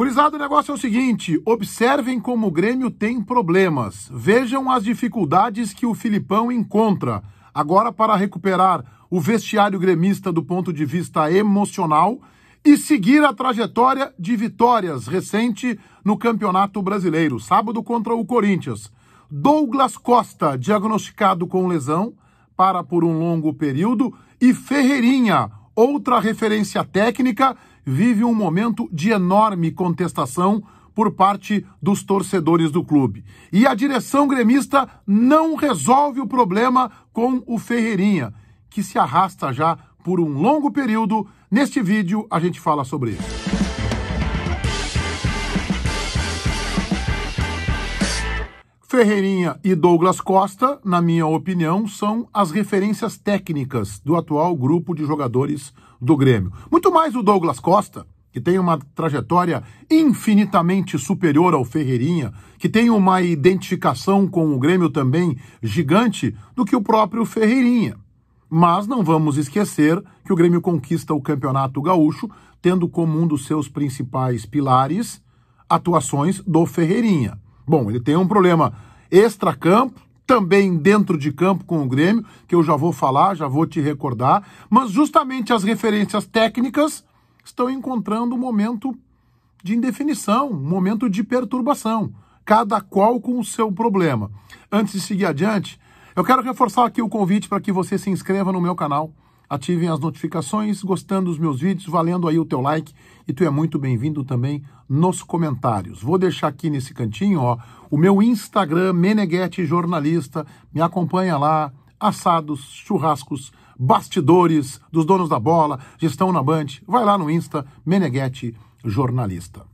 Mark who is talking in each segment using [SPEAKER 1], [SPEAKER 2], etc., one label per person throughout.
[SPEAKER 1] Gurizado, o negócio é o seguinte: observem como o Grêmio tem problemas. Vejam as dificuldades que o Filipão encontra. Agora, para recuperar o vestiário gremista do ponto de vista emocional e seguir a trajetória de vitórias recente no Campeonato Brasileiro. Sábado contra o Corinthians. Douglas Costa, diagnosticado com lesão, para por um longo período. E Ferreirinha, outra referência técnica vive um momento de enorme contestação por parte dos torcedores do clube. E a direção gremista não resolve o problema com o Ferreirinha, que se arrasta já por um longo período. Neste vídeo a gente fala sobre isso. Ferreirinha e Douglas Costa, na minha opinião, são as referências técnicas do atual grupo de jogadores do Grêmio. Muito mais o Douglas Costa, que tem uma trajetória infinitamente superior ao Ferreirinha, que tem uma identificação com o Grêmio também gigante, do que o próprio Ferreirinha. Mas não vamos esquecer que o Grêmio conquista o Campeonato Gaúcho, tendo como um dos seus principais pilares atuações do Ferreirinha. Bom, ele tem um problema extra-campo, também dentro de campo com o Grêmio, que eu já vou falar, já vou te recordar, mas justamente as referências técnicas estão encontrando um momento de indefinição, um momento de perturbação, cada qual com o seu problema. Antes de seguir adiante, eu quero reforçar aqui o convite para que você se inscreva no meu canal, ativem as notificações, gostando dos meus vídeos, valendo aí o teu like, e tu é muito bem-vindo também nos comentários. Vou deixar aqui nesse cantinho, ó, o meu Instagram Meneghetti Jornalista. Me acompanha lá. Assados, churrascos, bastidores dos donos da bola, gestão na Band. Vai lá no Insta Meneghetti Jornalista.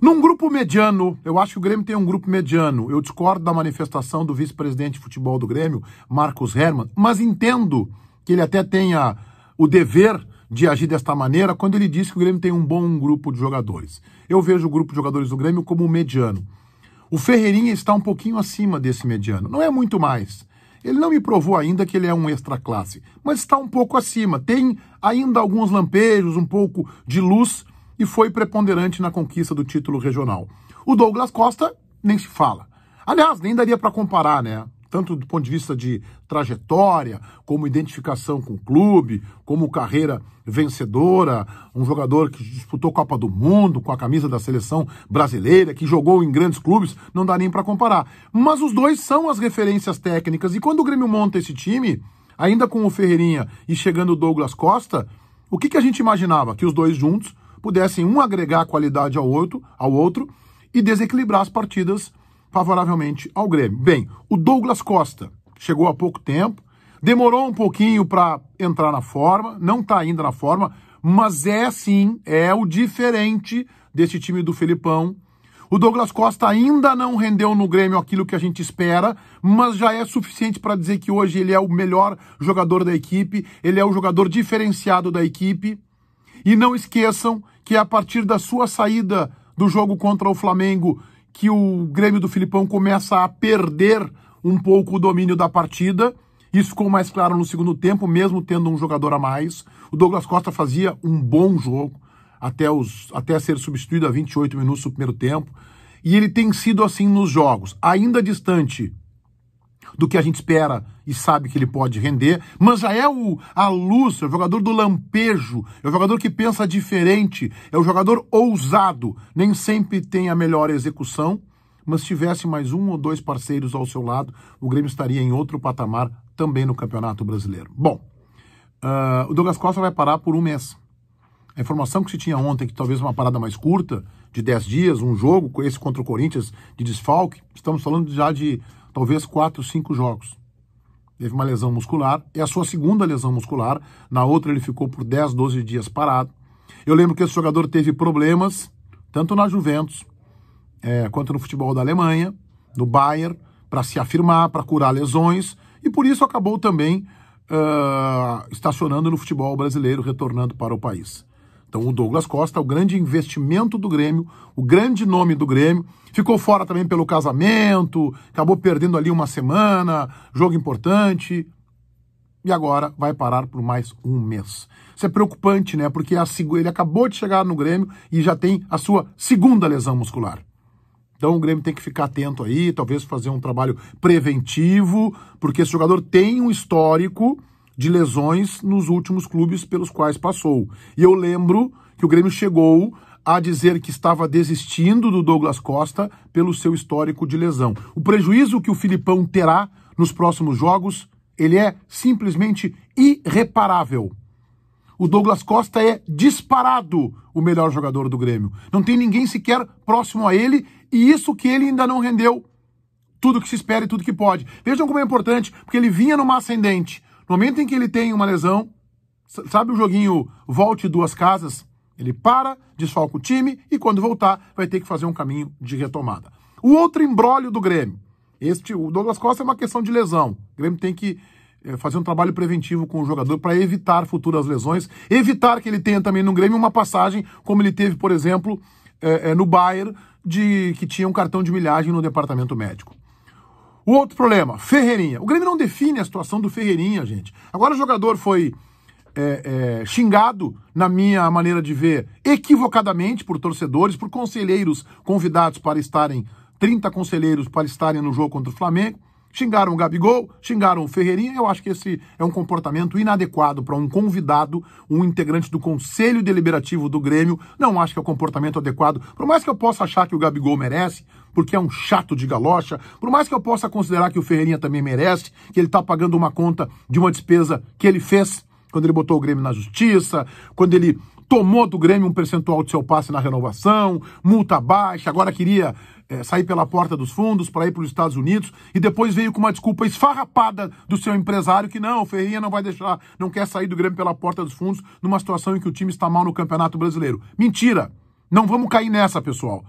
[SPEAKER 1] Num grupo mediano, eu acho que o Grêmio tem um grupo mediano. Eu discordo da manifestação do vice-presidente de futebol do Grêmio, Marcos Herman, mas entendo que ele até tenha o dever de agir desta maneira quando ele diz que o Grêmio tem um bom grupo de jogadores. Eu vejo o grupo de jogadores do Grêmio como um mediano. O Ferreirinha está um pouquinho acima desse mediano, não é muito mais. Ele não me provou ainda que ele é um extra classe, mas está um pouco acima. Tem ainda alguns lampejos, um pouco de luz e foi preponderante na conquista do título regional. O Douglas Costa nem se fala. Aliás, nem daria para comparar, né? tanto do ponto de vista de trajetória, como identificação com o clube, como carreira vencedora, um jogador que disputou Copa do Mundo com a camisa da seleção brasileira, que jogou em grandes clubes, não dá nem para comparar. Mas os dois são as referências técnicas e quando o Grêmio monta esse time, ainda com o Ferreirinha e chegando o Douglas Costa, o que, que a gente imaginava? Que os dois juntos pudessem um agregar qualidade ao outro, ao outro e desequilibrar as partidas favoravelmente ao Grêmio. Bem, o Douglas Costa chegou há pouco tempo, demorou um pouquinho para entrar na forma, não está ainda na forma, mas é sim, é o diferente desse time do Felipão. O Douglas Costa ainda não rendeu no Grêmio aquilo que a gente espera, mas já é suficiente para dizer que hoje ele é o melhor jogador da equipe, ele é o jogador diferenciado da equipe. E não esqueçam que a partir da sua saída do jogo contra o Flamengo que o Grêmio do Filipão começa a perder um pouco o domínio da partida. Isso ficou mais claro no segundo tempo, mesmo tendo um jogador a mais. O Douglas Costa fazia um bom jogo até, os, até ser substituído a 28 minutos do primeiro tempo. E ele tem sido assim nos jogos, ainda distante do que a gente espera e sabe que ele pode render. mas já é o, a luz, é o jogador do lampejo, é o jogador que pensa diferente, é o jogador ousado. Nem sempre tem a melhor execução, mas se tivesse mais um ou dois parceiros ao seu lado, o Grêmio estaria em outro patamar também no Campeonato Brasileiro. Bom, uh, o Douglas Costa vai parar por um mês. A informação que se tinha ontem, que talvez uma parada mais curta, de 10 dias, um jogo, esse contra o Corinthians de desfalque, estamos falando já de talvez 4, 5 jogos teve uma lesão muscular, é a sua segunda lesão muscular, na outra ele ficou por 10, 12 dias parado. Eu lembro que esse jogador teve problemas, tanto na Juventus, é, quanto no futebol da Alemanha, no Bayern, para se afirmar, para curar lesões, e por isso acabou também uh, estacionando no futebol brasileiro, retornando para o país. Então o Douglas Costa, o grande investimento do Grêmio, o grande nome do Grêmio, ficou fora também pelo casamento, acabou perdendo ali uma semana, jogo importante, e agora vai parar por mais um mês. Isso é preocupante, né? Porque a, ele acabou de chegar no Grêmio e já tem a sua segunda lesão muscular. Então o Grêmio tem que ficar atento aí, talvez fazer um trabalho preventivo, porque esse jogador tem um histórico de lesões nos últimos clubes pelos quais passou. E eu lembro que o Grêmio chegou a dizer que estava desistindo do Douglas Costa pelo seu histórico de lesão. O prejuízo que o Filipão terá nos próximos jogos, ele é simplesmente irreparável. O Douglas Costa é disparado o melhor jogador do Grêmio. Não tem ninguém sequer próximo a ele e isso que ele ainda não rendeu tudo que se espera e tudo que pode. Vejam como é importante, porque ele vinha numa ascendente. No momento em que ele tem uma lesão, sabe o joguinho volte duas casas? Ele para, desfalca o time e quando voltar vai ter que fazer um caminho de retomada. O outro embrólio do Grêmio. Este, o Douglas Costa é uma questão de lesão. O Grêmio tem que eh, fazer um trabalho preventivo com o jogador para evitar futuras lesões, evitar que ele tenha também no Grêmio uma passagem como ele teve, por exemplo, é, é, no Bayern, de que tinha um cartão de milhagem no departamento médico outro problema, Ferreirinha. O Grêmio não define a situação do Ferreirinha, gente. Agora o jogador foi é, é, xingado, na minha maneira de ver, equivocadamente por torcedores, por conselheiros convidados para estarem, 30 conselheiros para estarem no jogo contra o Flamengo. Xingaram o Gabigol, xingaram o Ferreirinha. Eu acho que esse é um comportamento inadequado para um convidado, um integrante do Conselho Deliberativo do Grêmio. Não acho que é o um comportamento adequado. Por mais que eu possa achar que o Gabigol merece, porque é um chato de galocha, por mais que eu possa considerar que o Ferreirinha também merece, que ele está pagando uma conta de uma despesa que ele fez quando ele botou o Grêmio na justiça, quando ele tomou do Grêmio um percentual de seu passe na renovação, multa baixa, agora queria é, sair pela porta dos fundos para ir para os Estados Unidos e depois veio com uma desculpa esfarrapada do seu empresário que não, o Ferreira não vai deixar, não quer sair do Grêmio pela porta dos fundos numa situação em que o time está mal no Campeonato Brasileiro. Mentira! Não vamos cair nessa, pessoal.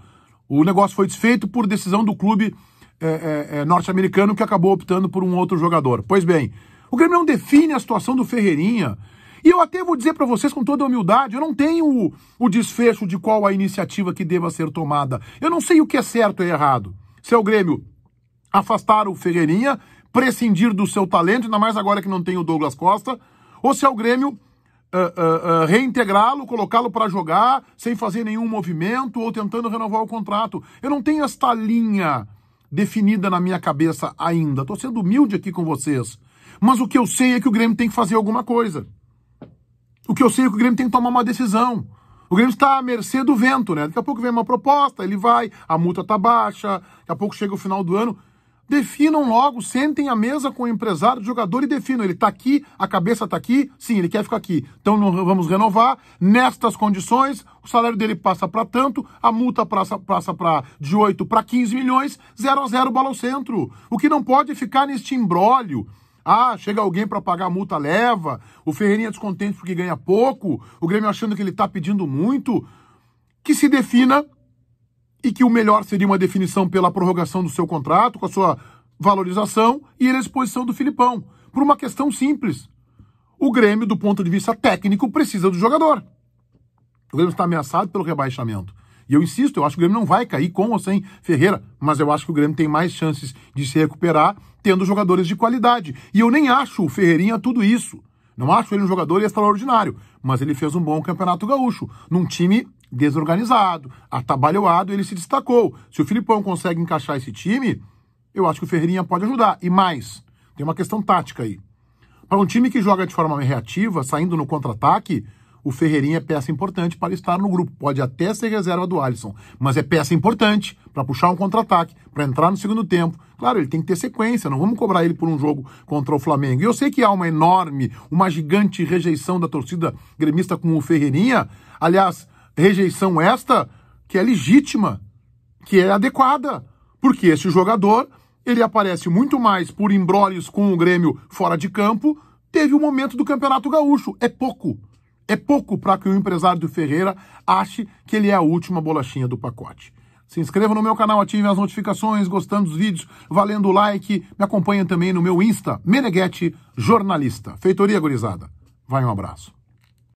[SPEAKER 1] O negócio foi desfeito por decisão do clube é, é, norte-americano que acabou optando por um outro jogador. Pois bem, o Grêmio não define a situação do Ferreirinha e eu até vou dizer para vocês com toda humildade, eu não tenho o, o desfecho de qual a iniciativa que deva ser tomada. Eu não sei o que é certo e errado. Se é o Grêmio afastar o Ferreirinha, prescindir do seu talento, ainda mais agora que não tem o Douglas Costa, ou se é o Grêmio Uh, uh, uh, reintegrá-lo, colocá-lo para jogar sem fazer nenhum movimento ou tentando renovar o contrato. Eu não tenho esta linha definida na minha cabeça ainda. Estou sendo humilde aqui com vocês. Mas o que eu sei é que o Grêmio tem que fazer alguma coisa. O que eu sei é que o Grêmio tem que tomar uma decisão. O Grêmio está à mercê do vento, né? Daqui a pouco vem uma proposta, ele vai, a multa está baixa, daqui a pouco chega o final do ano. Definam logo, sentem à mesa com o empresário, o jogador e definam. Ele está aqui, a cabeça está aqui, sim, ele quer ficar aqui. Então vamos renovar nestas condições. O salário dele passa para tanto, a multa passa, para de 8 para 15 milhões, 0 a 0 bola ao centro. O que não pode é ficar neste imbróglio ah, chega alguém para pagar a multa, leva. O Ferreirinha é descontente porque ganha pouco. O Grêmio achando que ele está pedindo muito. Que se defina e que o melhor seria uma definição pela prorrogação do seu contrato, com a sua valorização e ele à exposição do Filipão. Por uma questão simples. O Grêmio, do ponto de vista técnico, precisa do jogador. O Grêmio está ameaçado pelo rebaixamento. E eu insisto, eu acho que o Grêmio não vai cair com ou sem Ferreira, mas eu acho que o Grêmio tem mais chances de se recuperar tendo jogadores de qualidade. E eu nem acho o Ferreirinha tudo isso. Não acho ele um jogador extraordinário, mas ele fez um bom campeonato gaúcho, num time desorganizado, atabalhoado, ele se destacou. Se o Filipão consegue encaixar esse time, eu acho que o Ferreirinha pode ajudar. E mais, tem uma questão tática aí. Para um time que joga de forma reativa, saindo no contra-ataque, o Ferreirinha é peça importante para estar no grupo. Pode até ser reserva do Alisson, mas é peça importante para puxar um contra-ataque, para entrar no segundo tempo. Claro, ele tem que ter sequência, não vamos cobrar ele por um jogo contra o Flamengo. E eu sei que há uma enorme, uma gigante rejeição da torcida gremista com o Ferreirinha. Aliás, rejeição esta que é legítima, que é adequada, porque esse jogador, ele aparece muito mais por embrólios com o Grêmio fora de campo, teve o momento do Campeonato Gaúcho, é pouco é pouco para que o empresário do Ferreira ache que ele é a última bolachinha do pacote. Se inscreva no meu canal, ative as notificações, gostando dos vídeos, valendo o like. Me acompanha também no meu Insta, Meneghete Jornalista. Feitoria, gurizada. Vai um abraço.